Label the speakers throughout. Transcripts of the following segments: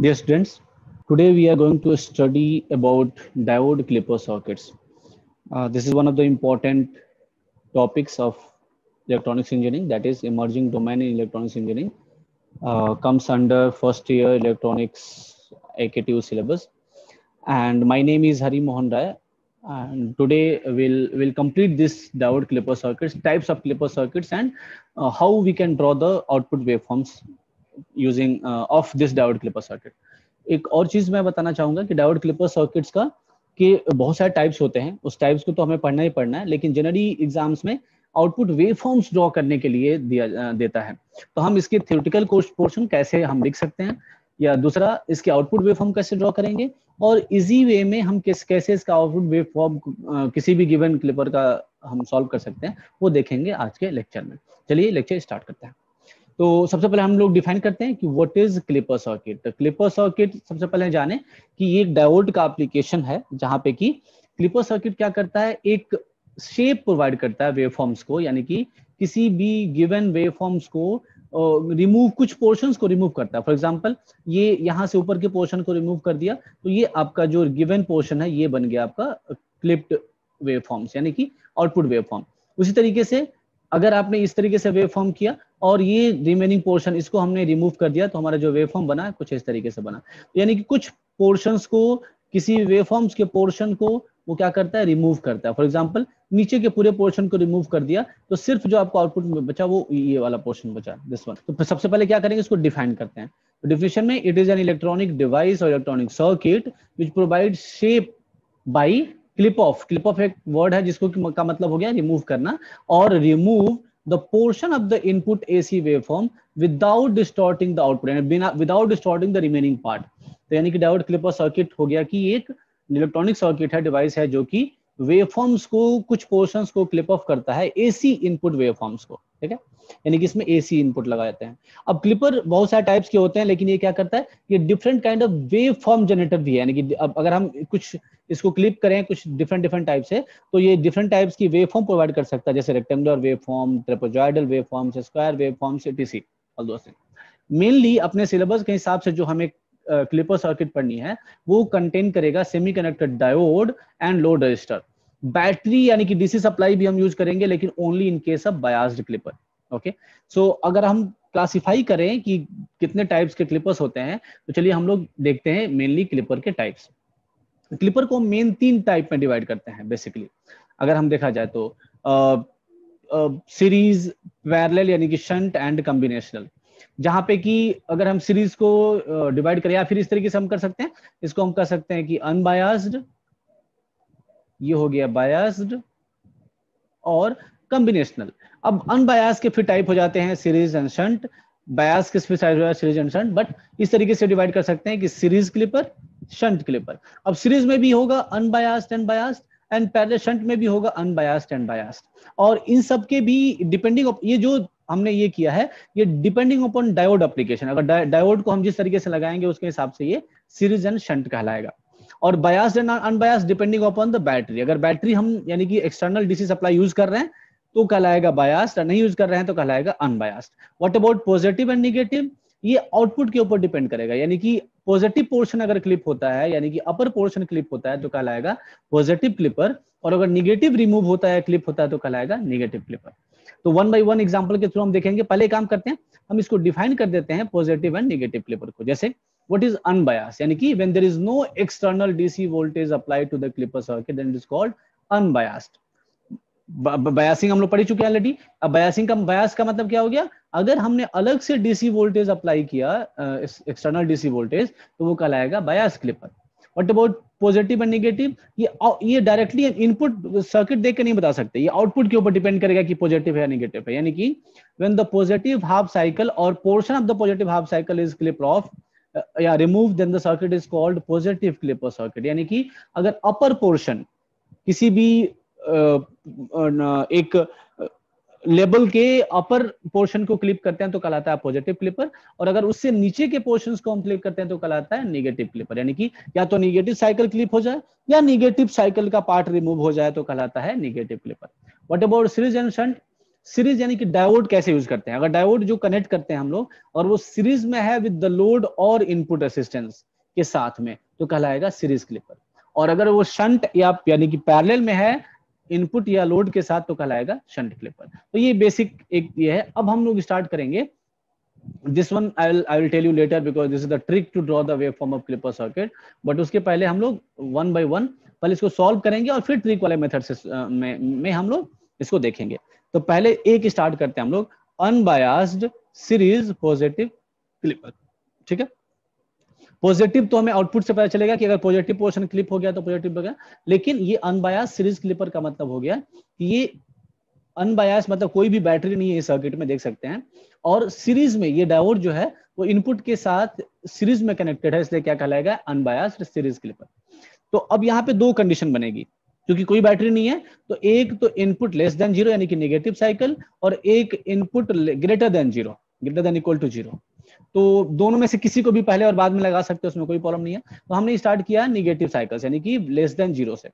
Speaker 1: Dear students, today we are going to study about diode clipper circuits. Uh, this is one of the important topics of electronics engineering, that is emerging domain in electronics engineering, uh, comes under first year electronics AKTU syllabus. And my name is Hari Mohan Rai. And today we'll, we'll complete this diode clipper circuits, types of clipper circuits, and uh, how we can draw the output waveforms using of this diode clipper circuit एक और चीज मैं बताना चाहूंगा कि diode clipper circuits का कि बहुत सारे टाइप्स होते हैं उस टाइप्स को तो हमें पढ़ना ही पढ़ना है लेकिन जनरली एग्जाम्स में आउटपुट वेव फॉर्म्स ड्रॉ करने के लिए दिया uh, देता है तो हम इसके थ्योरेटिकल पोर्शन कैसे हम लिख सकते हैं या दूसरा इसके आउटपुट वेव फॉर्म कैसे ड्रॉ करेंगे और इजी वे में हम किस कैसे इसका आउटपुट वेव फॉर्म किसी भी गिवन क्लिपर का हम सॉल्व कर सकते हैं वो देखेंगे आज के लेक्चर में चलिए लेक्चर स्टार्ट करते हैं तो सबसे पहले हम लोग डिफाइन करते हैं कि what is clipper circuit clipper circuit सबसे पहले जाने कि ये डायोड का एप्लीकेशन है जहां पे कि क्लिपर सर्किट क्या करता है एक शेप प्रोवाइड करता है वेवफॉर्म्स को यानी कि किसी भी गिवन वेवफॉर्म्स को रिमूव uh, कुछ पोर्शंस को रिमूव करता है फॉर एग्जाम्पल ये यहाँ से ऊपर के पोर्शन को रिमूव कर दिया तो ये आपका जो गिवन पोर्शन है ये बन गया आपका क्लिप्ड वेवफॉर्म्स यानी कि आउटपुट वेवफॉर्म उसी तरीके से अगर आपने इस तरीके से वेव फॉर्म किया और ये रिमेनिंग पोर्शन इसको हमने रिमूव कर दिया तो हमारा जो वेव फॉर्म बना कुछ इस तरीके से बना यानी कि कुछ पोर्शन को किसी वेव वेवफॉर्म्स के पोर्शन को वो क्या करता है रिमूव करता है फॉर एग्जाम्पल नीचे के पूरे पोर्शन को रिमूव कर दिया तो सिर्फ जो आपको आउटपुट में बचा वो ये वाला पोर्शन बचा दिस वन तो सबसे पहले क्या करेंगे इसको डिफाइन करते हैं डिफिनेशन तो में it is an electronic device और electronic circuit which provide shape by clip off clip off एक वर्ड है जिसको का मतलब हो गया रिमूव करना और remove the portion of the input AC waveform without distorting the output बिना without distorting the remaining part तो यानी कि डायोड क्लिप ऑफ सर्किट हो गया कि एक इलेक्ट्रॉनिक सर्किट है डिवाइस है जो कि वेवफॉर्म्स को कुछ पोर्शंस को क्लिप ऑफ करता है एसी इनपुट वेवफॉर्म्स को ठीक है यानी कि इसमें एसी इनपुट लगा जाते हैं अब क्लिपर बहुत सारे टाइप्स के होते हैं लेकिन ये क्या करता है ये different kind of wave form generator भी है यानी कि अब अगर हम कुछ इसको क्लिप करें कुछ डिफरेंट डिफरेंट टाइप से तो ये डिफरेंट टाइप्स की वेव फॉर्म प्रोवाइड कर सकता है जैसे rectangular wave form trapezoidal wave form square wave form etc mainly अपने सिलेबस के हिसाब से जो हमें क्लिपर सर्किट पढ़नी है वो कंटेन करेगा connected diode and load resistor battery यानी कि डीसी सप्लाई भी हम यूज करेंगे लेकिन only in case of biased clipper okay so अगर हम क्लासिफाई करें कि कितने टाइप्स के क्लिपर्स होते हैं तो चलिए हम लोग देखते हैं मेनली क्लिपर के टाइप्स क्लिपर को मेन तीन टाइप में डिवाइड करते हैं बेसिकली अगर हम देखा जाए तो सीरीज पैरेलल यानी कि शंट एंड कम्बिनेशनल जहां पे कि अगर हम सीरीज को डिवाइड करें या फिर इस तरीके से हम कर सकते हैं इसको हम कह सकते हैं कि अनबायस्ड ये हो गया बायस्ड और कम्बिनेशनल अब अनबायास के फिर टाइप हो जाते हैं सीरीज एंड शंट बायास किस फिर side series and shunt but इस तरीके से डिवाइड कर सकते हैं कि सीरीज क्लिपर शंट क्लिपर अब सीरीज में भी होगा unbiased and biased and parallel shunt में भी होगा अनबायास्ड एंड बायास्ड और इन सब के भी डिपेंडिंग ये जो हमने ये किया है ये डिपेंडिंग अपॉन डायोड एप्लीकेशन अगर डायोड को हम जिस तरीके से लगाएंगे उसके हिसाब से ये सीरीज एंड शंट कहलाएगा और biased and unbiased depending upon the battery अगर बैटरी हम यानी कि एक्सटर्नल डीसी सप्लाई यूज कर रहे हैं तो कहलाएगा और नहीं यूज कर रहे हैं तो कहलाएगा unbiased what about positive and negative ये आउटपुट के ऊपर डिपेंड करेगा यानी कि पॉजिटिव पोर्शन अगर क्लिप होता है यानी कि अपर पोर्शन क्लिप होता है तो कहलाएगा पॉजिटिव क्लिपर और अगर निगेटिव रिमूव होता है क्लिप होता है तो कहलाएगा निगेटिव क्लिपर तो वन बाई वन एग्जाम्पल के थ्रू हम देखेंगे पहले काम करते हैं हम इसको डिफाइन कर देते हैं पॉजिटिव एंड निगेटिव क्लिपर को जैसे वट इज अनबायास यानी कि when there is no external DC voltage apply to the clipper circuit then it is called unbiased biasing हम लोग पढ़ी चुके हैं ऑलरेडी अब बयासिंग का बयास का मतलब क्या हो गया अगर हमने अलग से डीसी वोल्टेज अप्लाई किया एक्सटर्नल डीसी वोल्टेज तो वो कल आएगा bias clipper what about positive and negative ये ये डायरेक्टली इनपुट सर्किट देख के नहीं बता सकते ये आउटपुट के ऊपर डिपेंड करेगा कि पॉजिटिव है या निगेटिव है यानी कि when the positive half cycle और portion of the positive half cycle is clip off या remove then the circuit is called positive clip off circuit यानी कि अगर अपर पोर्शन किसी भी एक लेबल के अपर पोर्शन को क्लिप करते हैं तो कहलाता है पॉजिटिव क्लिपर और अगर उससे नीचे के पोर्शन को हम क्लिप करते हैं तो कहलाता है नेगेटिव क्लिपर यानी कि या तो निगेटिव साइकिल क्लिप हो जाए या निगेटिव साइकिल का पार्ट रिमूव हो जाए तो कहलाता है negative clipper what about series and shunt series यानी कि डायवोड कैसे यूज करते हैं अगर डायवोड जो कनेक्ट करते हैं हम लोग और वो सीरीज में है विद द लोड और इनपुट असिस्टेंस के साथ में तो कहलाएगा सीरीज क्लिपर और अगर वो शंट या यानी कि पैरेलल में है इनपुट या लोड के साथ तो कहलाएगा शंट क्लिपर तो ये बेसिक एक ये है अब हम लोग स्टार्ट करेंगे this one I will I will tell you later because this is the trick to draw the wave form of clipper circuit but उसके पहले हम लोग वन बाई वन पहले इसको सॉल्व करेंगे और फिर ट्रिक वाले मेथड से uh, में, में हम लोग इसको देखेंगे तो पहले एक स्टार्ट करते हैं हम लोग अनबायास्ड सीरीज पॉजिटिव क्लिपर ठीक है पॉजिटिव तो हमें आउटपुट से पता चलेगा कि अगर पॉजिटिव पोर्शन क्लिप हो गया तो पॉजिटिव हो लेकिन ये अनबायास सीरीज क्लिपर का मतलब हो गया कि ये अनबायास मतलब कोई भी बैटरी नहीं है सर्किट में देख सकते हैं और सीरीज में ये डायोड जो है वो इनपुट के साथ सीरीज में कनेक्टेड है इसलिए क्या कहलाएगा अनबायास सीरीज क्लिपर तो अब यहाँ पे दो कंडीशन बनेगी क्योंकि कोई बैटरी नहीं है तो एक तो इनपुट लेस देन जीरो यानी कि नेगेटिव साइकिल और एक input greater than zero greater than equal to zero तो दोनों में से किसी को भी पहले और बाद में लगा सकते हो उसमें कोई प्रॉब्लम नहीं है तो हमने स्टार्ट किया निगेटिव साइकिल यानी कि लेस देन जीरो से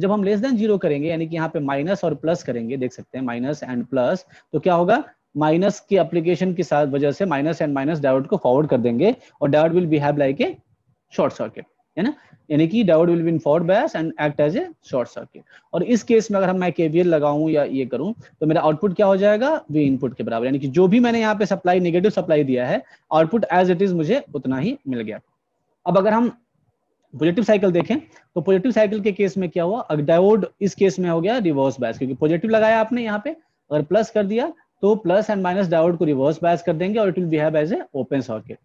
Speaker 1: जब हम लेस देन जीरो करेंगे यानी कि यहाँ पे माइनस और प्लस करेंगे देख सकते हैं माइनस एंड प्लस तो क्या होगा माइनस की एप्लीकेशन की साथ वजह से माइनस एंड माइनस डायोड को फॉरवर्ड कर देंगे और diode will behave like a short circuit है ना यानी कि diode will be forward bias and act as a short circuit और इस केस में अगर हम मैं केवीएल लगाऊं या ये करूं तो मेरा आउटपुट क्या हो जाएगा वी इनपुट के बराबर यानी कि जो भी मैंने यहाँ पे सप्लाई नेगेटिव सप्लाई दिया है आउटपुट एज इट इज मुझे उतना ही मिल गया अब अगर हम पॉजिटिव साइकिल देखें तो पॉजिटिव साइकिल के केस में क्या हुआ अगर डायोड इस केस में हो गया रिवर्स बैस क्योंकि पॉजिटिव लगाया आपने यहाँ पे अगर प्लस कर दिया तो प्लस एंड माइनस डायोड को रिवर्स बैस कर देंगे और it will behave as a open circuit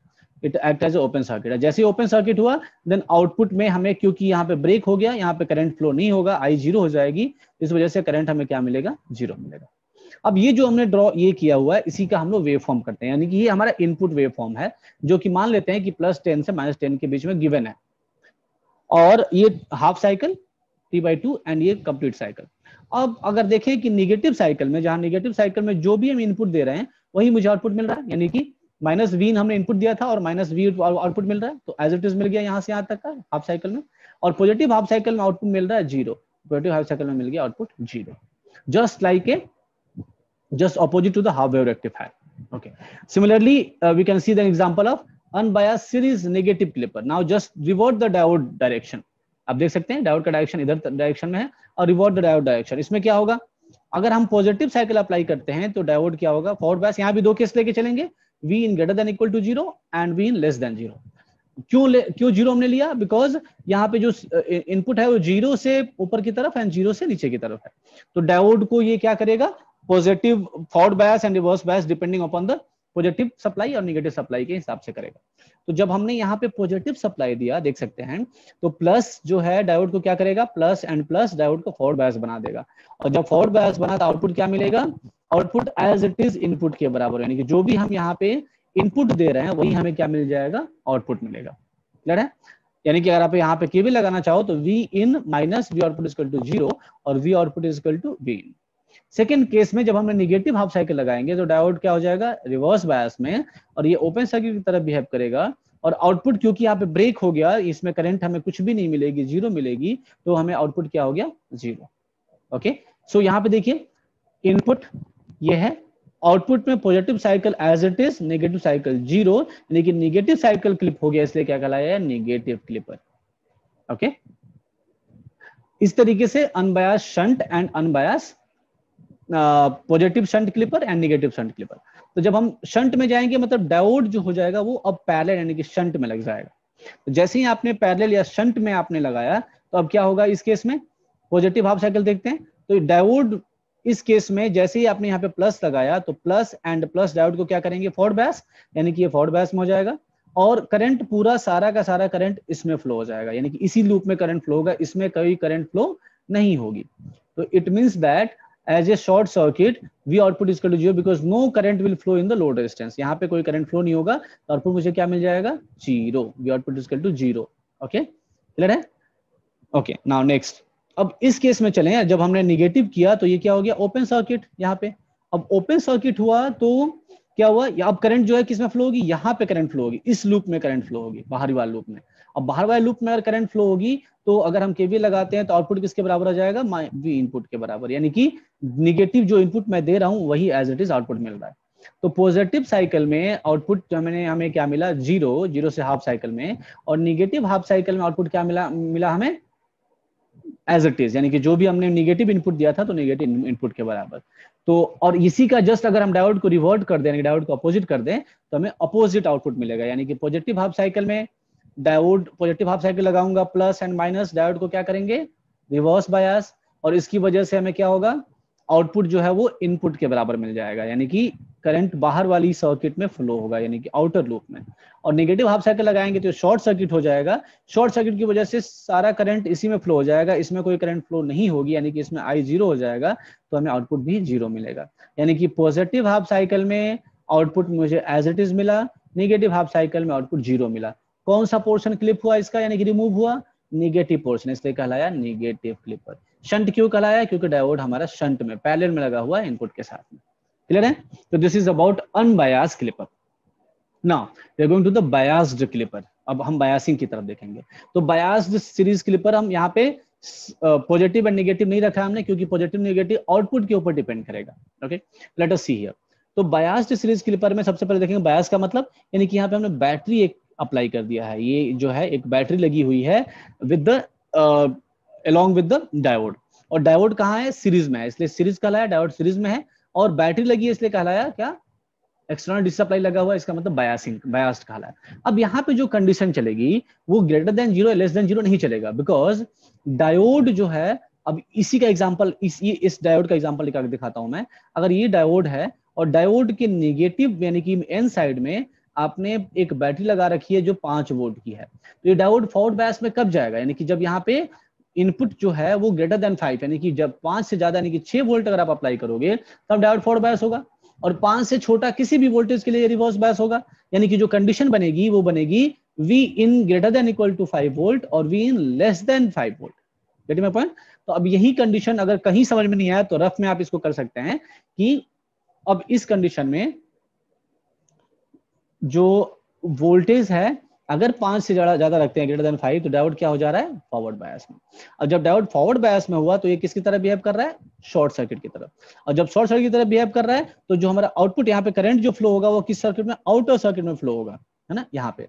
Speaker 1: it act as open circuit जैसे ओपन सर्किट हुआ देन आउटपुट में हमें क्योंकि यहाँ पे ब्रेक हो गया यहाँ पे करंट फ्लो नहीं होगा आई जीरो हो जाएगी इस वजह से करंट हमें क्या मिलेगा जीरो मिलेगा अब ये जो हमने ड्रॉ ये किया हुआ है इसी का हम लोग वेव फॉर्म करते हैं यानी कि ये हमारा इनपुट वेव फॉर्म है जो कि मान लेते हैं कि प्लस टेन से माइनस टेन के बीच में गिवन है और ये half cycle three by two and ये कंप्लीट साइकिल अब अगर देखें कि निगेटिव साइकिल में जहां निगेटिव साइकिल में जो भी हम इनपुट दे रहे हैं वही मुझे आउटपुट मिल रहा है यानी कि माइनस वीन हमने इनपुट दिया था और माइनस वी आउटपुट मिल रहा है तो एज इट इज मिल गया यहाँ से यहाँ तक का हाफ साइकिल में और पॉजिटिव हाफ साइकिल में आउटपुट मिल रहा है जीरो पॉजिटिव हाफ साइकिल में मिल गया output zero just like a just opposite to the half wave rectifier okay similarly uh, we can see the example of unbiased series negative clipper now just revert the diode direction आप देख सकते हैं diode का direction इधर direction में है और revert the diode direction इसमें क्या होगा अगर हम पॉजिटिव साइकिल अप्लाई करते हैं तो डायोड क्या होगा फॉरवर्ड बायस यहाँ भी दो केस लेके चलेंगे v in greater than equal to zero and v in less than zero क्यों ले, क्यों जीरो हमने लिया बिकॉज यहाँ पे जो इनपुट है वो जीरो से ऊपर की तरफ एंड जीरो से नीचे की तरफ है तो डायोड को ये क्या करेगा positive forward bias and reverse bias depending upon the positive supply और नेगेटिव सप्लाई के हिसाब से करेगा तो जब हमने यहाँ पे पॉजिटिव सप्लाई दिया देख सकते हैं तो प्लस जो है डायोड को क्या करेगा प्लस एंड प्लस डायोड को फॉरवर्ड बायस बना देगा और जब फॉरवर्ड बायस बना तो आउटपुट क्या मिलेगा output as it is input के बराबर यानी कि जो भी हम यहाँ पे इनपुट दे रहे हैं वही हमें क्या मिल जाएगा आउटपुट मिलेगा क्लियर है यानी कि अगर आप यहाँ पे के भी लगाना चाहो तो V in minus V output is equal to zero और V output is equal to V in second case में जब हम निगेटिव हाफ साइकिल लगाएंगे तो डायोड क्या हो जाएगा रिवर्स बायस में और ये ओपन सर्किट की तरफ बिहेव करेगा और आउटपुट क्योंकि यहाँ पे ब्रेक हो गया इसमें करंट हमें कुछ भी नहीं मिलेगी जीरो मिलेगी तो हमें आउटपुट क्या हो गया जीरो ओके सो यहाँ पे देखिए इनपुट ये है आउटपुट में positive cycle as it is negative cycle zero लेकिन नेगेटिव साइकिल क्लिप हो गया इसलिए क्या कहलाया है नेगेटिव क्लिपर ओके इस तरीके से unbias shunt and unbias positive shunt clipper and negative shunt clipper तो जब हम शंट में जाएंगे मतलब डायोड जो हो जाएगा वो अब पैरेलल यानी कि शंट में लग जाएगा तो जैसे ही आपने पैरेलल या शंट में आपने लगाया तो अब क्या होगा इस केस में पॉजिटिव हाफ साइकिल देखते हैं तो डायोड इस केस में जैसे ही आपने यहाँ पे प्लस लगाया तो प्लस एंड प्लस डायोड को क्या करेंगे फोर्ड बैस यानी कि ये फोर्ड बैस में हो जाएगा और करंट पूरा सारा का सारा करंट इसमें फ्लो हो जाएगा यानी कि इसी लूप में करंट फ्लो होगा इसमें कोई करंट फ्लो नहीं होगी तो it means that as a short circuit V output is to zero because no current will flow in the load resistance यहाँ पे कोई करंट फ्लो नहीं होगा तो आउटपुट मुझे क्या मिल जाएगा zero V output is to zero okay clear है ओके नाउ नेक्स्ट अब इस केस में चले जब हमने निगेटिव किया तो ये क्या हो गया ओपन सर्किट यहाँ पे अब ओपन सर्किट हुआ तो क्या हुआ अब करंट जो है किसमें फ्लो होगी यहाँ पे करंट फ्लो होगी इस लूप में करंट फ्लो होगी बाहरी वाले लूप में अब बाहर वाले लूप में अगर करंट फ्लो होगी तो अगर हम केवीए लगाते हैं तो आउटपुट किसके बराबर आ जाएगा माई वी इनपुट के बराबर यानी कि निगेटिव जो इनपुट मैं दे रहा हूँ वही एज इट इज आउटपुट मिल रहा है तो पॉजिटिव साइकिल में आउटपुट जो मैंने हमें क्या मिला जीरो जीरो से हाफ साइकिल में और निगेटिव हाफ साइकिल में आउटपुट क्या मिला मिला हमें एज इट इज यानी कि जो भी हमने नेगेटिव इनपुट दिया था तो नेगेटिव इनपुट के बराबर तो और इसी का जस्ट अगर हम डायोड को रिवर्ट कर दें डायोड को अपोजिट कर दें तो हमें अपोजिट आउटपुट मिलेगा यानी कि पॉजिटिव हाफ साइकिल में डायोड पॉजिटिव हाफ साइकिल लगाऊंगा प्लस एंड माइनस डायोड को क्या करेंगे रिवर्स बायास और इसकी वजह से हमें क्या होगा आउटपुट जो है वो इनपुट के बराबर मिल जाएगा यानी कि करंट बाहर वाली सर्किट में फ्लो होगा यानी कि आउटर लूप में और नेगेटिव हाफ साइकिल लगाएंगे तो शॉर्ट सर्किट हो जाएगा शॉर्ट सर्किट की वजह से सारा करंट इसी में फ्लो हो जाएगा इसमें कोई करंट फ्लो नहीं होगी यानी कि इसमें आई जीरो हो जाएगा तो हमें आउटपुट भी जीरो मिलेगा यानी कि पॉजिटिव हाफ साइकिल में आउटपुट मुझे एज इट इज मिला निगेटिव हाफ साइकिल में आउटपुट जीरो मिला कौन सा पोर्शन क्लिप हुआ इसका यानी कि रिमूव हुआ निगेटिव पोर्शन इसलिए कहलाया निगेटिव क्लिपर शंट क्यों कहलाया क्योंकि डायोड हमारा शंट में पैलेट में लगा हुआ इनपुट के साथ में क्लियर है तो this is about unbias clipper now we are going to the biased clipper अब हम बायासिंग की तरफ देखेंगे तो बायास्ड सीरीज क्लिपर हम यहाँ पे पॉजिटिव एंड नेगेटिव नहीं रखा हमने क्योंकि पॉजिटिव नेगेटिव आउटपुट के ऊपर डिपेंड करेगा okay let us see here तो बायास्ड सीरीज क्लिपर में सबसे पहले देखेंगे बायास का मतलब यानी कि यहाँ पे हमने बैटरी एक अप्लाई कर दिया है ये जो है एक बैटरी लगी हुई है with the along with the diode और डायोड कहाँ है सीरीज में है इसलिए सीरीज का लाया डायोड सीरीज में है और बैटरी लगी है इसलिए कहलाया क्या एक्सटर्नल डिसप्लाई लगा हुआ इसका मतलब बायासिंग बायास्ड कहलाया अब यहाँ पे जो कंडीशन चलेगी वो greater than zero less than zero नहीं चलेगा बिकॉज डायोड जो है अब इसी का एग्जाम्पल इस ये इस डायोड का एग्जाम्पल निकाल दिखाता हूं मैं अगर ये डायोड है और डायोड के निगेटिव यानी कि एन साइड में आपने एक बैटरी लगा रखी है जो पांच वोल्ट की है तो ये डायोड फॉर्ड बैस में कब जाएगा यानी कि जब यहाँ पे इनपुट जो है वो ग्रेटर देन फाइव यानी कि जब पांच से ज्यादा यानी कि छह वोल्ट अगर आप अप्लाई करोगे तब डायोड फॉर बायस होगा और पांच से छोटा किसी भी वोल्टेज के लिए रिवर्स बायस होगा यानी कि जो कंडीशन बनेगी वो बनेगी V in greater than equal to five volt और V in less than five volt getting my point तो अब यही कंडीशन अगर कहीं समझ में नहीं आया तो रफ में आप इसको कर सकते हैं कि अब इस कंडीशन में जो वोल्टेज है अगर पांच से ज्यादा ज्यादा रखते हैं ग्रेटर देन फाइव तो डायोड क्या हो जा रहा है फॉरवर्ड बायस में अब जब डायोड फॉरवर्ड बायस में हुआ तो ये किसकी तरफ बिहेव कर रहा है शॉर्ट सर्किट की तरफ और जब शॉर्ट सर्किट की तरफ बिहेव कर रहा है तो जो हमारा आउटपुट यहाँ पे करंट जो फ्लो होगा वो किस सर्किट में आउटर सर्किट में फ्लो होगा है ना यहाँ पे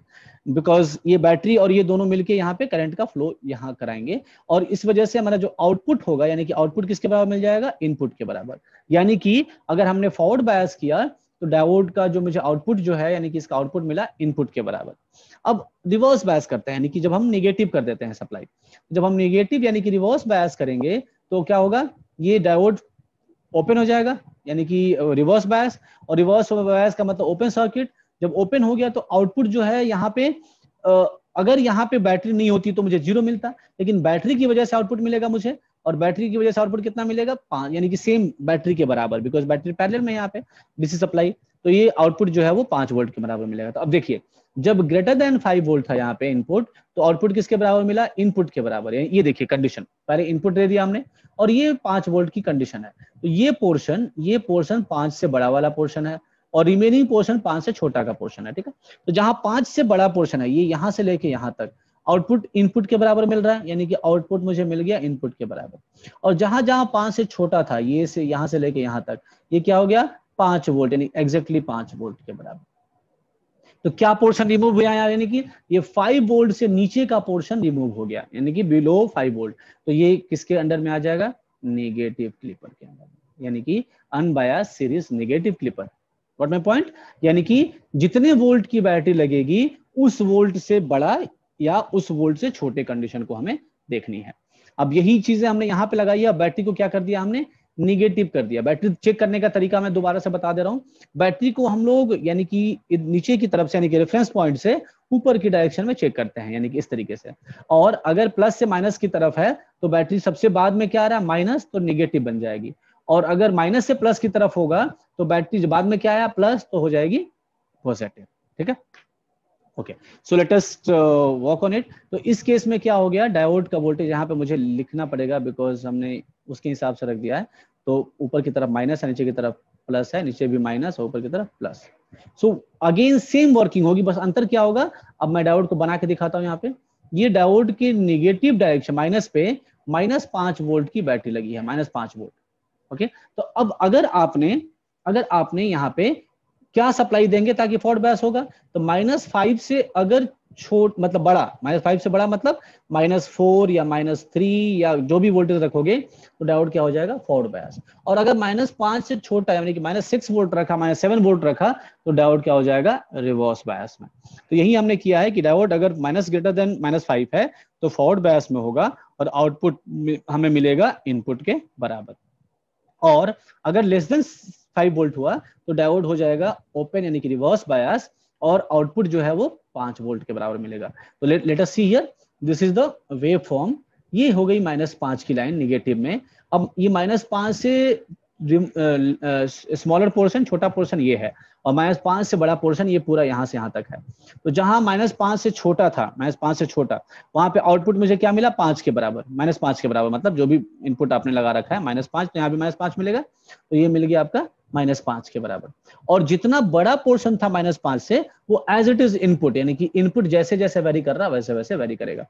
Speaker 1: बिकॉज ये बैटरी और ये दोनों मिलकर यहाँ पे करंट का फ्लो यहाँ कराएंगे और इस वजह से हमारा जो आउटपुट होगा यानी कि आउटपुट किसके बराबर मिल जाएगा इनपुट के बराबर यानी कि अगर हमने फॉरवर्ड बायस किया तो डायोड का जो मुझे आउटपुट जो है यानी कि इसका आउटपुट मिला इनपुट के बराबर अब रिवर्स बायस करते हैं यानी कि जब हम निगेटिव कर देते हैं सप्लाई जब हम निगेटिव यानी कि रिवर्स बायस करेंगे तो क्या होगा ये डायोड ओपन हो जाएगा यानी कि रिवर्स बायस और रिवर्स बायस का मतलब ओपन सर्किट जब ओपन हो गया तो आउटपुट जो है यहाँ पे अगर यहाँ पे बैटरी नहीं होती तो मुझे जीरो मिलता लेकिन बैटरी की वजह से आउटपुट मिलेगा मुझे और बैटरी की वजह से आउटपुट कितना मिलेगा पांच यानी कि सेम बैटरी के बराबर बिकॉज बैटरी पैरेलल में यहाँ पे डीसी सप्लाई तो ये आउटपुट जो है वो पांच वोल्ट के बराबर मिलेगा तो अब देखिए जब ग्रेटर देन फाइव वोल्ट था यहाँ पे इनपुट तो आउटपुट किसके बराबर मिला इनपुट के बराबर ये देखिए कंडीशन पहले इनपुट दे दिया हमने और ये पांच वोल्ट की कंडीशन है तो ये पोर्शन ये पोर्शन पांच से बड़ा वाला पोर्शन है और रिमेनिंग पोर्शन पांच से छोटा का पोर्शन है ठीक है तो जहां पांच से बड़ा पोर्शन है ये यहां से लेके यहां तक आउटपुट इनपुट के बराबर मिल रहा है यानी कि आउटपुट मुझे मिल गया इनपुट के बराबर और जहां जहां पांच से छोटा था ये से यहां से लेके यहां तक ये क्या हो गया पांच वोल्ट यानी एग्जैक्टली पांच वोल्ट के बराबर तो क्या पोर्शन रिमूव हुआ यानी कि ये फाइव वोल्ट से नीचे का पोर्शन रिमूव हो गया यानी कि बिलो फाइव वोल्ट तो ये किसके अंडर में आ जाएगा निगेटिव क्लिपर के अंदर यानी कि unbias series negative clipper what my point यानी कि जितने वोल्ट की बैटरी लगेगी उस वोल्ट से बड़ा या उस वोल्ट से छोटे कंडीशन को हमें देखनी है अब यही चीजें हमने यहां पे लगाई है बैटरी को क्या कर दिया हमने निगेटिव कर दिया बैटरी चेक करने का तरीका मैं दोबारा से बता दे रहा हूं बैटरी को हम लोग यानी कि नीचे की तरफ से यानी कि रेफरेंस पॉइंट से ऊपर की डायरेक्शन में चेक करते हैं यानी कि इस तरीके से और अगर प्लस से माइनस की तरफ है तो बैटरी सबसे बाद में क्या आ रहा है माइनस तो निगेटिव बन जाएगी और अगर माइनस से प्लस की तरफ होगा तो बैटरी बाद में क्या आया प्लस तो हो जाएगी पॉजिटिव ठीक है okay so latest work on it तो इस केस में क्या हो गया डायोड का वोल्टेज यहाँ पे मुझे लिखना पड़ेगा बिकॉज हमने उसके हिसाब से रख दिया है तो ऊपर की तरफ माइनस है नीचे की तरफ प्लस है नीचे भी माइनस और ऊपर की तरफ plus so again same working होगी बस अंतर क्या होगा अब मैं डायोड को बना के दिखाता हूँ यहाँ पे ये डायोड के निगेटिव डायरेक्शन माइनस पे माइनस पांच वोल्ट की बैटरी लगी है माइनस पांच वोल्ट ओके तो अब अगर आपने अगर आपने यहाँ पे क्या सप्लाई देंगे ताकि फॉर्ड बैस होगा तो माइनस फाइव से अगर छोट मतलब बड़ा माइनस फाइव से बड़ा मतलब माइनस फोर या माइनस थ्री या जो भी वोल्टेज रखोगे तो डायोड क्या हो जाएगा फॉर्ड बैस और अगर माइनस पांच से छोटा यानी कि माइनस सिक्स वोल्ट रखा माइनस सेवन वोल्ट रखा तो डायोड क्या हो जाएगा रिवर्स बायस में तो यही हमने किया है कि डायवर्ट अगर minus greater than minus five है तो फॉर्ड बैस में होगा और आउटपुट हमें मिलेगा इनपुट के बराबर और अगर लेस देन फाइव वोल्ट हुआ तो डायोड हो जाएगा ओपन यानी कि रिवर्स बायस और आउटपुट जो है वो पांच वोल्ट के बराबर मिलेगा तो later see here this is the wave form ये हो गई माइनस पांच की लाइन निगेटिव में अब ये माइनस पांच से स्मॉलर पोर्शन छोटा पोर्शन ये है और माइनस पांच से बड़ा पोर्शन ये पूरा यहां से यहां तक है तो जहां माइनस पांच से छोटा था माइनस पांच से छोटा वहां पे आउटपुट मुझे क्या मिला पांच के बराबर माइनस पांच के बराबर मतलब जो भी इनपुट आपने लगा रखा है माइनस पांच तो यहाँ भी माइनस पांच मिलेगा तो ये मिल गया आपका माइनस पांच के बराबर और जितना बड़ा पोर्शन था माइनस पांच से वो एज इट इज इनपुट यानी कि इनपुट जैसे जैसे वेरी कर रहा वैसे वैसे वेरी करेगा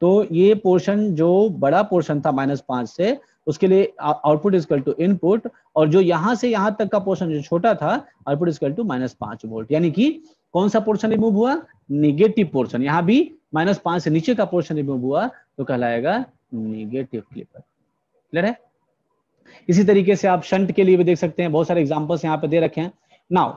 Speaker 1: तो ये पोर्शन जो बड़ा पोर्शन था माइनस पांच से उसके लिए आउटपुट इजकल टू इनपुट और जो यहां से यहां तक का पोर्शन जो छोटा था आउटपुट इजकल टू माइनस पांच वोल्ट यानी कि कौन सा पोर्शन रिमूव हुआ निगेटिव पोर्शन यहाँ भी माइनस पांच से नीचे का पोर्शन रिमूव हुआ तो कहलाएगा निगेटिव क्लिपर क्लियर है इसी तरीके से आप शंट के लिए भी देख सकते हैं बहुत सारे एग्जाम्पल्स यहाँ पे दे रखे हैं now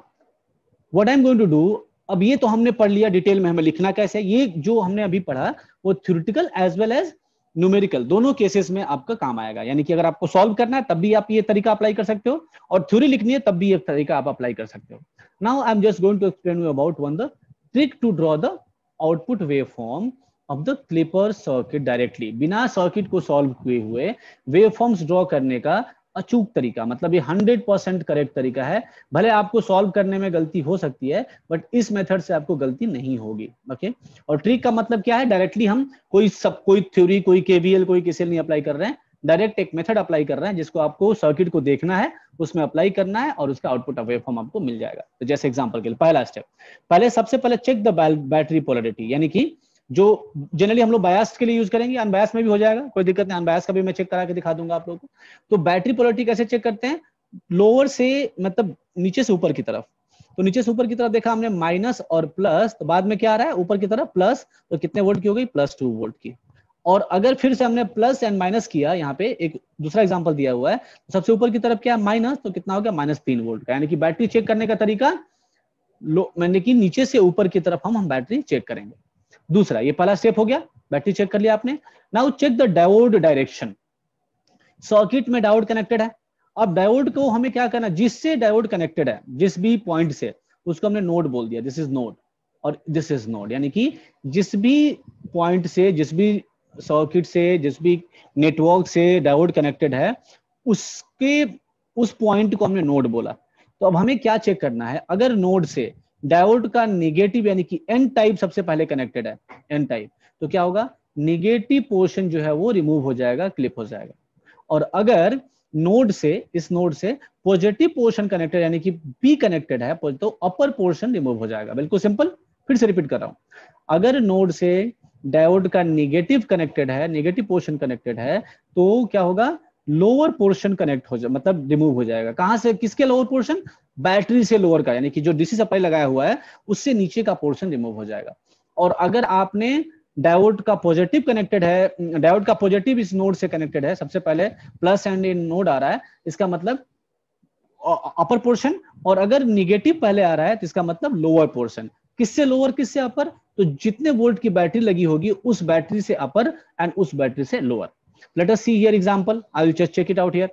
Speaker 1: what I am going to do अब ये तो हमने पढ़ लिया डिटेल में हमें लिखना कैसे ये जो हमने अभी पढ़ा वो theoretical as well as numerical दोनों केसेस में आपका काम आएगा यानी कि अगर आपको सॉल्व करना है तब भी आप ये तरीका अप्लाई कर सकते हो और थ्योरी लिखनी है तब भी ये तरीका आप अप्लाई कर सकते हो now I am just going to explain you about one the trick to draw the output wave form of the clipper circuit directly बिना सर्किट को सॉल्व किए हुए वेव फॉर्म्स ड्रॉ करने का अचूक तरीका मतलब ये हंड्रेड परसेंट करेक्ट तरीका है भले आपको सॉल्व करने में गलती हो सकती है बट इस मेथड से आपको गलती नहीं होगी ओके और ट्रिक का मतलब क्या है डायरेक्टली हम कोई सब कोई थ्योरी कोई केवीएल कोई किसी नहीं अप्लाई कर रहे हैं डायरेक्ट एक मेथड अप्लाई कर रहे हैं जिसको आपको सर्किट को देखना है उसमें अप्लाई करना है और उसका आउटपुट ऑफ वेवफॉर्म आपको मिल जाएगा तो जैसे एग्जाम्पल के लिए पहला स्टेप पहले सबसे पहले चेक द बैटरी पोलरिटी यानी कि जो जनरली हम लोग बायास के लिए यूज करेंगे अनबायास में भी हो जाएगा कोई दिक्कत नहीं अनबायास का भी मैं चेक करा के दिखा दूंगा आप लोगों को तो बैटरी पोलिटी कैसे चेक करते हैं लोअर से मतलब नीचे से ऊपर की तरफ तो नीचे से ऊपर की तरफ देखा हमने माइनस और प्लस तो बाद में क्या आ रहा है ऊपर की तरफ प्लस तो कितने वोल्ट की हो गई प्लस टू वोल्ट की और अगर फिर से हमने प्लस एंड माइनस किया यहाँ पे एक दूसरा एग्जाम्पल दिया हुआ है तो सबसे ऊपर की तरफ क्या है माइनस तो कितना हो गया माइनस तीन वोल्ट का यानी कि बैटरी चेक करने का तरीका यानी कि नीचे से ऊपर की तरफ हम हम बैटरी चेक करेंगे दूसरा ये पहला स्टेप हो गया बैटरी चेक कर लिया आपने now check the diode direction circuit में डायोड कनेक्टेड है अब डायोड को हमें क्या करना जिससे डायोड कनेक्टेड है जिस भी पॉइंट से उसको हमने नोड बोल दिया दिस इज नोड और दिस इज नोड यानी कि जिस भी पॉइंट से जिस भी सर्किट से जिस भी नेटवर्क से डायोड कनेक्टेड है उसके उस पॉइंट को हमने नोड बोला तो अब हमें क्या चेक करना है अगर नोड से डायोड का निगेटिव यानी कि एन टाइप सबसे पहले कनेक्टेड है एन टाइप तो क्या होगा निगेटिव पोर्शन जो है वो रिमूव हो जाएगा क्लिप हो जाएगा और अगर नोड से इस नोड से पॉजिटिव पोर्शन कनेक्टेड यानी कि बी कनेक्टेड है तो अपर पोर्शन रिमूव हो जाएगा बिल्कुल सिंपल फिर से रिपीट कर रहा हूं अगर नोड से डायोड का निगेटिव कनेक्टेड है निगेटिव पोर्शन कनेक्टेड है तो क्या होगा लोअर पोर्शन कनेक्ट हो जाए मतलब रिमूव हो जाएगा कहां से किसके लोअर पोर्शन बैटरी से लोअर का यानी कि जो डीसी सप्लाई लगाया हुआ है उससे नीचे का पोर्शन रिमूव हो जाएगा और अगर आपने डायोड का पॉजिटिव कनेक्टेड है डायोड का पॉजिटिव इस नोड से कनेक्टेड है सबसे पहले प्लस एंड इन नोड आ रहा है इसका मतलब अपर पोर्शन और अगर निगेटिव पहले आ रहा है तो इसका मतलब लोअर पोर्शन किससे लोअर किससे अपर तो जितने वोल्ट की बैटरी लगी होगी उस बैटरी से अपर एंड उस बैटरी से lower let us see here example I will just check it out here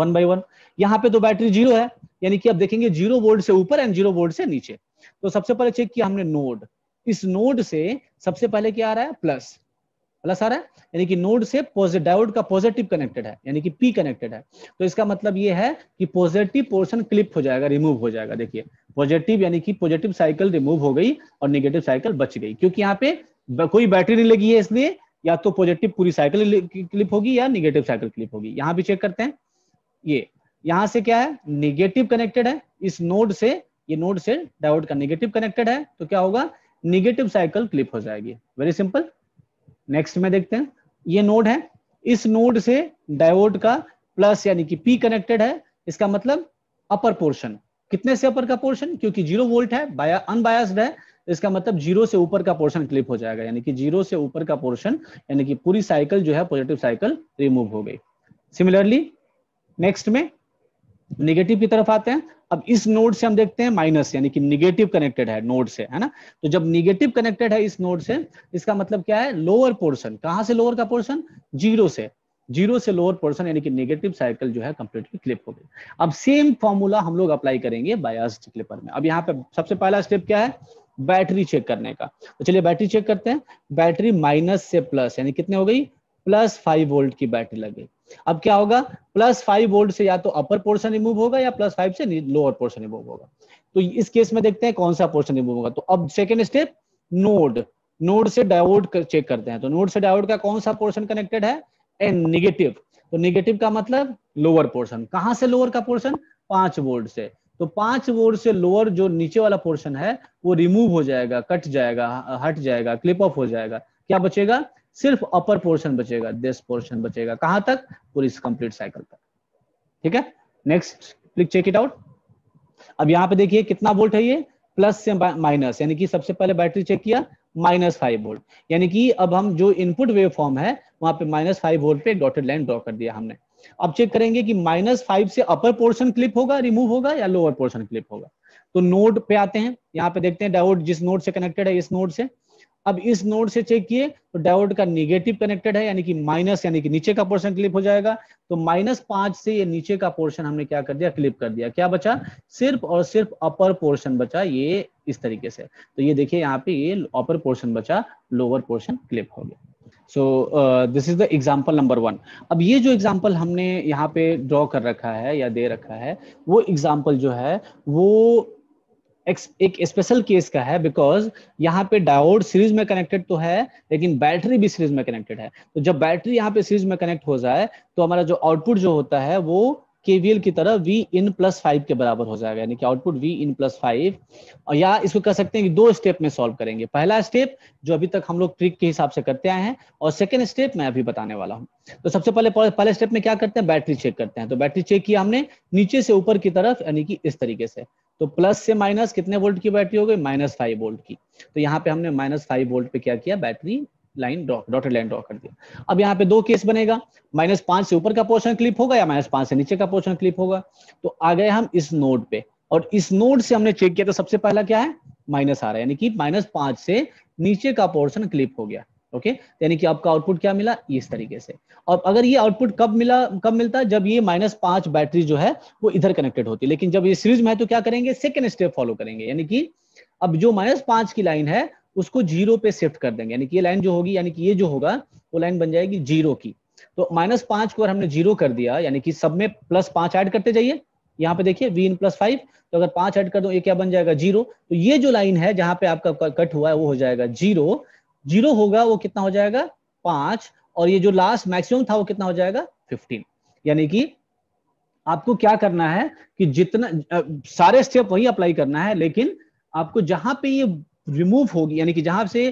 Speaker 1: one by one यहाँ पे तो बैटरी जीरो है यानी कि आप देखेंगे जीरो वोल्ट से ऊपर एंड जीरो वोल्ट से नीचे तो सबसे पहले चेक किया हमने नोड इस नोड से सबसे पहले क्या आ रहा है प्लस प्लस आ रहा है यानी कि नोड से डायोड का पॉजिटिव कनेक्टेड है यानी कि पी कनेक्टेड है तो इसका मतलब ये है कि पॉजिटिव पोर्शन क्लिप हो जाएगा रिमूव हो जाएगा देखिए पॉजिटिव यानी कि पॉजिटिव साइकिल रिमूव हो गई और निगेटिव साइकिल बच गई क्योंकि यहाँ पे कोई बैटरी नहीं लगी है इसलिए या तो पॉजिटिव पूरी साइकिल क्लिप होगी या निगेटिव साइकिल क्लिप होगी यहाँ भी चेक करते हैं ये यहां से क्या है निगेटिव कनेक्टेड है इस नोड से ये नोड से डायोड का निगेटिव कनेक्टेड है तो क्या होगा निगेटिव साइकिल क्लिप हो जाएगी वेरी सिंपल नेक्स्ट में देखते हैं ये नोड है इस नोड से डायोड का प्लस यानी कि पी कनेक्टेड है इसका मतलब अपर पोर्शन कितने से अपर का पोर्शन क्योंकि जीरो वोल्ट है अनबायस्ड है इसका मतलब जीरो से ऊपर का पोर्शन क्लिप हो जाएगा यानी कि जीरो से ऊपर का पोर्शन यानी कि पूरी साइकिल जो है पॉजिटिव साइकिल रिमूव हो गई सिमिलरली नेक्स्ट में नेगेटिव की तरफ आते हैं अब इस नोड से हम देखते हैं माइनस यानी कि निगेटिव कनेक्टेड है नोड से है ना तो जब निगेटिव कनेक्टेड है इस नोड से इसका मतलब क्या है लोअर पोर्शन कहां से लोअर का पोर्शन जीरो से जीरो से लोअर पोर्शन यानी कि नेगेटिव साइकिल जो है कंप्लीटली क्लिप हो गई अब सेम फॉर्मूला हम लोग अप्लाई करेंगे बायस क्लिपर में अब यहाँ पे सबसे पहला स्टेप क्या है बैटरी चेक करने का तो चलिए बैटरी चेक करते हैं बैटरी माइनस से प्लस यानी कितने हो गई प्लस फाइव वोल्ट की बैटरी लग गई अब क्या होगा प्लस फाइव वोल्ट से या तो अपर पोर्शन रिमूव होगा या प्लस फाइव से लोअर पोर्शन रिमूव होगा तो इस केस में देखते हैं कौन सा पोर्शन रिमूव होगा तो अब सेकेंड स्टेप नोड नोड से डायोड कर, चेक करते हैं तो नोड से डायोड का कौन सा पोर्शन कनेक्टेड है एन निगेटिव तो निगेटिव का मतलब लोअर पोर्शन कहां से लोअर का पोर्शन पांच वोल्ट से तो पांच वोल्ट से लोअर जो नीचे वाला पोर्शन है वो रिमूव हो जाएगा कट जाएगा हट जाएगा क्लिप ऑफ हो जाएगा क्या बचेगा सिर्फ अपर पोर्शन बचेगा दिस पोर्शन बचेगा कहां तक पूरी कंप्लीट साइकिल तक ठीक है next click check it out अब यहां पे देखिए कितना वोल्ट है ये प्लस से माइनस यानी कि सबसे पहले बैटरी चेक किया माइनस फाइव वोल्ट यानी कि अब हम जो इनपुट वेव फॉर्म है वहां पे माइनस फाइव वोल्ट पे डॉटेड लाइन ड्रॉ कर दिया हमने अब चेक करेंगे कि माइनस फाइव से अपर पोर्शन क्लिप होगा रिमूव होगा या लोअर पोर्शन क्लिप होगा तो नोड पे आते हैं यहाँ पे देखते हैं डायोड जिस नोड से कनेक्टेड है इस नोड से अब इस नोड से चेक किए तो डायोड का नेगेटिव कनेक्टेड है यानी कि माइनस यानी कि नीचे का पोर्शन क्लिप हो जाएगा तो माइनस पांच से ये नीचे का पोर्शन हमने क्या कर दिया क्लिप कर दिया क्या बचा सिर्फ और सिर्फ अपर पोर्शन बचा ये इस तरीके से तो ये देखिए यहाँ पे ये अपर पोर्शन बचा लोअर पोर्शन क्लिप हो गया so this is the example number one अब ये जो एग्जाम्पल हमने यहाँ पे ड्रॉ कर रखा है या दे रखा है वो एग्जाम्पल जो है वो एक स्पेशल केस का है बिकॉज यहाँ पे डायोड सीरीज में कनेक्टेड तो है लेकिन बैटरी भी सीरीज में कनेक्टेड है तो जब बैटरी यहाँ पे सीरीज में कनेक्ट हो जाए तो हमारा जो आउटपुट जो होता है वो केवीएल की तरह वी इन प्लस फाइव के बराबर हो जाएगा यानी कि output V in plus five और या इसको कह सकते हैं कि दो स्टेप में सॉल्व करेंगे पहला स्टेप जो अभी तक हम लोग ट्रिक के हिसाब से करते आए हैं और सेकेंड स्टेप मैं अभी बताने वाला हूँ तो सबसे पहले पहले स्टेप में क्या करते हैं बैटरी चेक करते हैं तो बैटरी चेक किया हमने नीचे से ऊपर की तरफ यानी कि इस तरीके से तो प्लस से माइनस कितने वोल्ट की बैटरी हो गई माइनस फाइव वोल्ट की तो यहाँ पे हमने माइनस फाइव वोल्ट पे क्या किया battery line draw dotted line draw कर दिया अब यहाँ पे दो केस बनेगा माइनस पांच से ऊपर का पोर्शन क्लिप होगा या माइनस पांच से नीचे का पोर्शन क्लिप होगा तो आ गए हम इस नोड पे और इस नोड से हमने चेक किया तो सबसे पहला क्या है माइनस आ रहा है यानी कि माइनस पांच से नीचे का पोर्शन क्लिप हो गया ओके यानी कि आपका आउटपुट क्या मिला इस तरीके से और अगर ये आउटपुट कब मिला कब मिलता है जब ये माइनस पांच बैटरी जो है वो इधर कनेक्टेड होती है लेकिन जब ये सीरीज में है तो क्या करेंगे सेकेंड स्टेप फॉलो करेंगे यानी कि अब जो माइनस पांच की लाइन है उसको जीरो पे शिफ्ट कर देंगे यानी कि ये लाइन जो होगी यानी कि ये जो होगा वो लाइन बन जाएगी जीरो की तो माइनस पांच को अगर हमने जीरो कर दिया यानी कि सब में प्लस पांच ऐड करते जाइए यहाँ पे देखिए वी इन प्लस फाइव तो अगर पांच ऐड कर दो ये क्या बन जाएगा जीरो तो ये जो लाइन है जहां पे आपका कट हुआ है वो हो जाएगा जीरो जीरो होगा वो कितना हो जाएगा पांच और ये जो लास्ट मैक्सिमम था वो कितना हो जाएगा फिफ्टीन यानी कि आपको क्या करना है कि जितना आ, सारे स्टेप वही अप्लाई करना है लेकिन आपको जहां पे ये रिमूव होगी यानी कि जहां से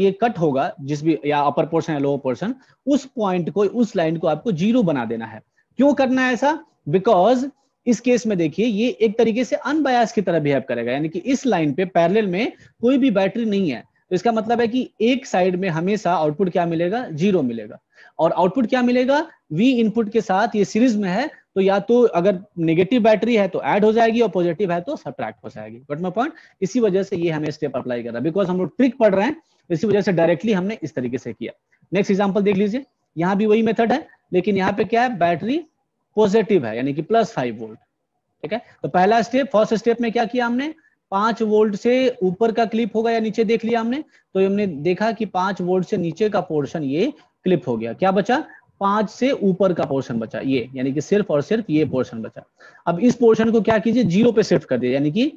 Speaker 1: ये कट होगा जिस भी या अपर पोर्शन या लोअर पोर्शन उस पॉइंट को उस लाइन को आपको जीरो बना देना है क्यों करना है ऐसा बिकॉज इस केस में देखिए ये एक तरीके से अनबायास की तरह बिहेव करेगा यानी कि इस लाइन पे पैरेलल में कोई भी बैटरी नहीं है तो इसका मतलब है कि एक साइड में हमेशा आउटपुट क्या मिलेगा जीरो मिलेगा और आउटपुट क्या मिलेगा वी इनपुट के साथ ये सीरीज में है तो या तो अगर नेगेटिव बैटरी है तो ऐड हो जाएगी और पॉजिटिव है तो सब्रैक्ट हो जाएगी बट माई पॉइंट इसी वजह से ये हमें स्टेप अप्लाई कर रहा है बिकॉज हम लोग ट्रिक पढ़ रहे हैं इसी वजह से डायरेक्टली हमने इस तरीके से किया नेक्स्ट एग्जाम्पल देख लीजिए यहाँ भी वही मेथड है लेकिन यहाँ पे क्या है बैटरी पॉजिटिव है यानी कि प्लस फाइव वोल्ट ठीक है तो पहला स्टेप फर्स्ट स्टेप में क्या किया हमने पांच वोल्ट से ऊपर का क्लिप होगा या नीचे देख लिया हमने तो हमने देखा कि पांच वोल्ट से नीचे का पोर्शन ये क्लिप हो गया क्या बचा पांच से ऊपर का पोर्शन बचा ये यानी कि सिर्फ और सिर्फ ये पोर्शन बचा अब इस पोर्शन को क्या कीजिए जीरो पे शिफ्ट कर दीजिए यानी कि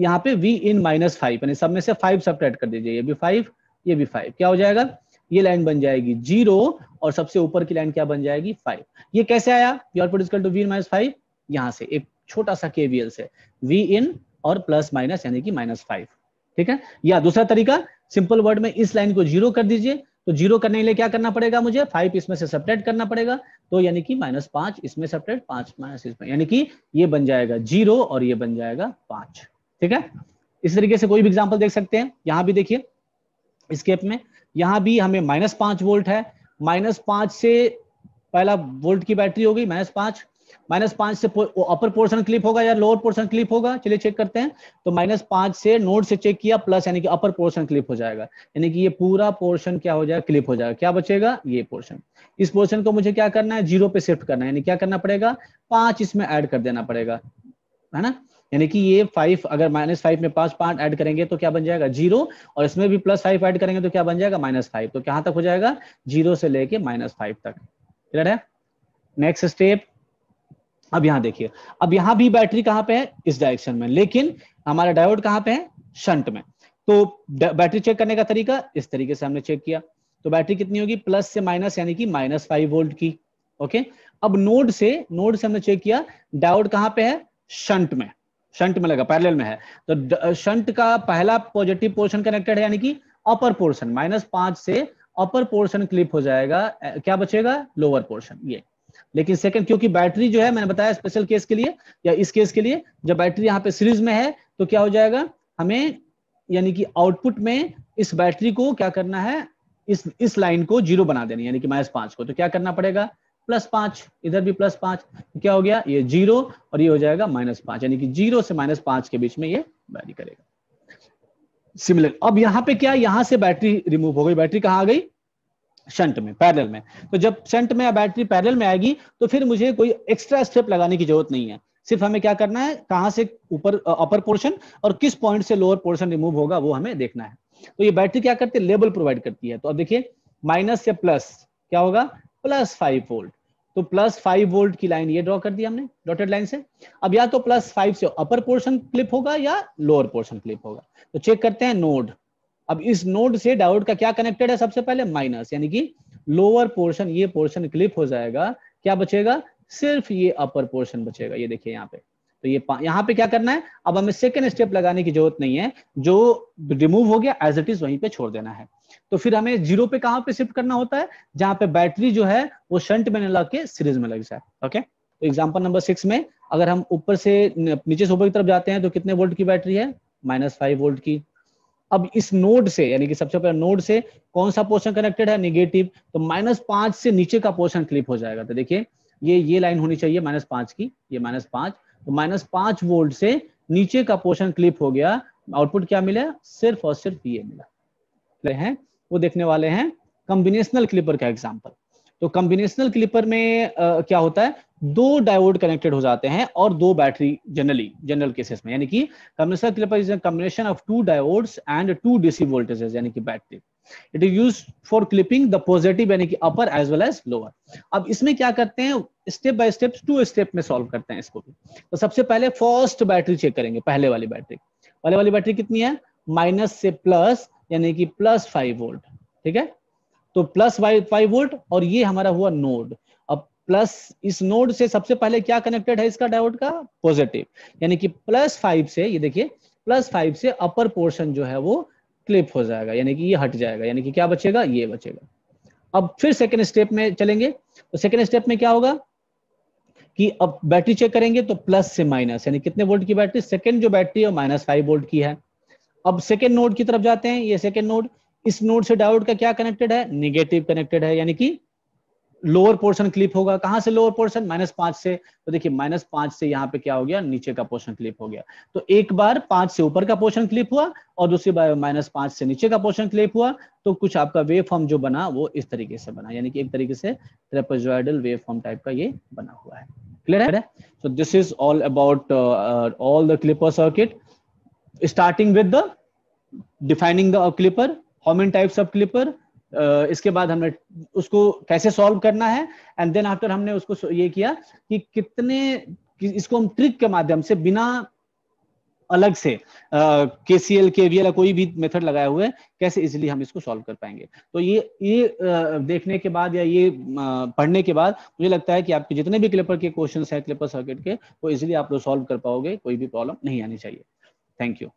Speaker 1: यहाँ पे वी इन माइनस फाइव यानी सब में से फाइव सब कर दीजिए ये भी फाइव ये भी फाइव क्या हो जाएगा ये लाइन बन जाएगी जीरो और सबसे ऊपर की लाइन क्या बन जाएगी फाइव ये कैसे आया to V in minus five यहाँ से एक छोटा सा केवीएल से वी इन और प्लस माइनस यानी कि माइनस फाइव ठीक है या दूसरा तरीका सिंपल वर्ड में इस लाइन को जीरो कर दीजिए तो जीरो करने के लिए क्या करना पड़ेगा मुझे फाइव इसमें से सपरेट करना पड़ेगा तो यानी कि माइनस पांच इसमें सपरेट पांच माइनस इसमें यानी कि ये बन जाएगा जीरो और ये बन जाएगा पांच ठीक है इस तरीके से कोई भी एग्जाम्पल देख सकते हैं यहां भी देखिए स्केप में यहां भी हमें माइनस पांच वोल्ट है माइनस पांच से पहला वोल्ट की बैटरी हो गई माइनस पांच माइनस पांच से अपर पोर्शन क्लिप होगा या लोअर पोर्शन क्लिप होगा चलिए चेक करते हैं तो माइनस पांच से नोट से चेक किया प्लस यानी कि अपर पोर्शन क्लिप हो जाएगा यानी कि ये पूरा पोर्शन क्या हो जाएगा क्लिप हो जाएगा क्या बचेगा ये पोर्शन इस पोर्शन को मुझे क्या करना है जीरो पे शिफ्ट करना है यानी क्या करना पड़ेगा पांच इसमें ऐड कर देना पड़ेगा है ना यानी कि ये फाइव अगर माइनस फाइव में पांच पांच ऐड करेंगे तो क्या बन जाएगा जीरो और इसमें भी प्लस फाइव ऐड करेंगे तो क्या बन जाएगा माइनस फाइव तो कहां तक हो जाएगा जीरो से लेके माइनस फाइव तक क्लियर है नेक्स्ट स्टेप अब यहां देखिए अब यहां भी बैटरी कहां पे है इस डायरेक्शन में लेकिन हमारा डायोड कहां पे है शंट में तो बैटरी चेक करने का तरीका इस तरीके से हमने चेक किया तो बैटरी कितनी होगी प्लस से माइनस यानी कि माइनस फाइव वोल्ट की ओके अब नोड से नोड से हमने चेक किया डायोड कहां पे है शंट में शंट में लगा पैरेलल में है तो शंट का पहला पॉजिटिव पोर्शन कनेक्टेड है यानी कि अपर पोर्शन माइनस पांच से अपर पोर्शन क्लिप हो जाएगा क्या बचेगा लोअर पोर्शन ये लेकिन सेकंड क्योंकि बैटरी जो है मैंने बताया स्पेशल केस के लिए या इस केस के लिए जब बैटरी यहाँ पे सीरीज में है तो क्या हो जाएगा हमें यानी कि आउटपुट में इस बैटरी को क्या करना है इस इस लाइन को जीरो बना देना यानी कि माइनस पांच को तो क्या करना पड़ेगा प्लस पांच इधर भी प्लस पांच तो क्या हो गया ये जीरो और ये हो जाएगा माइनस पांच यानी कि जीरो से माइनस पांच के बीच में ये बैटरी करेगा सिमिलर अब यहां पे क्या यहां से बैटरी रिमूव हो गई बैटरी कहां आ गई शंट में पैरेलल में तो जब शंट में या बैटरी पैरेलल में आएगी तो फिर मुझे कोई एक्स्ट्रा स्टेप लगाने की जरूरत नहीं है सिर्फ हमें क्या करना है कहां से ऊपर अपर पोर्शन और किस पॉइंट से लोअर पोर्शन रिमूव होगा वो हमें देखना है तो ये बैटरी क्या करती है लेबल प्रोवाइड करती है तो अब देखिए माइनस या प्लस क्या होगा प्लस फाइव वोल्ट तो प्लस फाइव वोल्ट की लाइन ये ड्रॉ कर दी हमने डॉटेड लाइन से अब या तो प्लस फाइव से अपर पोर्शन क्लिप होगा या लोअर पोर्शन क्लिप होगा तो चेक करते हैं नोड अब इस नोड से डायोड का क्या कनेक्टेड है सबसे पहले माइनस यानी कि लोअर पोर्शन ये पोर्शन क्लिप हो जाएगा क्या बचेगा सिर्फ ये अपर पोर्शन बचेगा ये देखिए यहाँ पे तो ये यहाँ पे क्या करना है अब हमें सेकेंड स्टेप लगाने की जरूरत नहीं है जो रिमूव हो गया एज इट इज वहीं पे छोड़ देना है तो फिर हमें जीरो पे कहां पे शिफ्ट करना होता है जहां पे बैटरी जो है वो शंट में लग के सीरीज में लग जाए ओके तो एग्जाम्पल नंबर सिक्स में अगर हम ऊपर से नीचे से ऊपर की तरफ जाते हैं तो कितने वोल्ट की बैटरी है माइनस फाइव वोल्ट की अब इस नोड से यानी कि सबसे पहले नोड से कौन सा पोर्शन कनेक्टेड है निगेटिव तो माइनस पांच से नीचे का पोर्शन क्लिप हो जाएगा तो देखिए ये ये लाइन होनी चाहिए माइनस पांच की ये माइनस पांच तो माइनस पांच वोल्ट से नीचे का पोर्शन क्लिप हो गया आउटपुट क्या मिला सिर्फ और सिर्फ ये मिला तो है वो देखने वाले हैं कॉम्बिनेशनल क्लिपर का एग्जाम्पल तो कॉम्बिनेशनल क्लिपर में आ, क्या होता है दो डायोड कनेक्टेड हो जाते हैं और दो बैटरी जनरली जनरल केसेस में यानी कि combinational clipper is combination of two diodes and two DC voltages यानी कि battery it is use for clipping the positive यानी कि upper as well as lower अब इसमें क्या करते हैं step by step two step में सॉल्व करते हैं इसको भी तो सबसे पहले फर्स्ट बैटरी चेक करेंगे पहले वाली बैटरी पहले वाली बैटरी कितनी है माइनस से प्लस यानी कि प्लस फाइव वोल्ट ठीक है तो प्लस वाई फाइव वोल्ट और ये हमारा हुआ नोड अब प्लस इस नोड से सबसे पहले क्या कनेक्टेड है इसका डायोड का पॉजिटिव यानी कि प्लस फाइव से ये देखिए प्लस फाइव से अपर पोर्शन जो है वो क्लिप हो जाएगा यानी कि ये हट जाएगा यानी कि क्या बचेगा ये बचेगा अब फिर सेकेंड स्टेप में चलेंगे तो सेकेंड स्टेप में क्या होगा कि अब बैटरी चेक करेंगे तो प्लस से माइनस यानी कितने वोल्ट की बैटरी सेकेंड जो बैटरी है माइनस फाइव वोल्ट की है अब सेकेंड नोड की तरफ जाते हैं ये सेकेंड नोड इस नोड से डायोड का क्या कनेक्टेड है निगेटिव कनेक्टेड है यानी कि लोअर पोर्शन क्लिप होगा कहां से लोअर पोर्शन माइनस पांच से तो देखिए माइनस पांच से यहाँ पे क्या हो गया नीचे का पोर्शन क्लिप हो गया तो एक बार पांच से ऊपर का पोर्शन क्लिप हुआ और दूसरी बार माइनस पांच से नीचे का पोर्शन क्लिप हुआ तो कुछ आपका वेव फॉर्म जो बना वो इस तरीके से बना यानी कि एक तरीके से ट्रेपोजॉइडल वेव फॉर्म टाइप का ये बना हुआ है क्लियर है so this is all about all the clipper circuit starting with the defining the clipper how many types of clipper Uh, इसके बाद हमने उसको कैसे सॉल्व करना है एंड देन आफ्टर हमने उसको ये किया कि कितने कि इसको हम ट्रिक के माध्यम से बिना अलग से K C L K V L कोई भी मेथड लगाए हुए कैसे इजीली हम इसको सॉल्व कर पाएंगे तो ये ये uh, देखने के बाद या ये uh, पढ़ने के बाद मुझे लगता है कि आपके जितने भी क्लिपर के क्वेश्चन है क्लिपर सर्किट के वो इजिली आप लोग सॉल्व कर पाओगे कोई भी प्रॉब्लम नहीं आनी चाहिए थैंक यू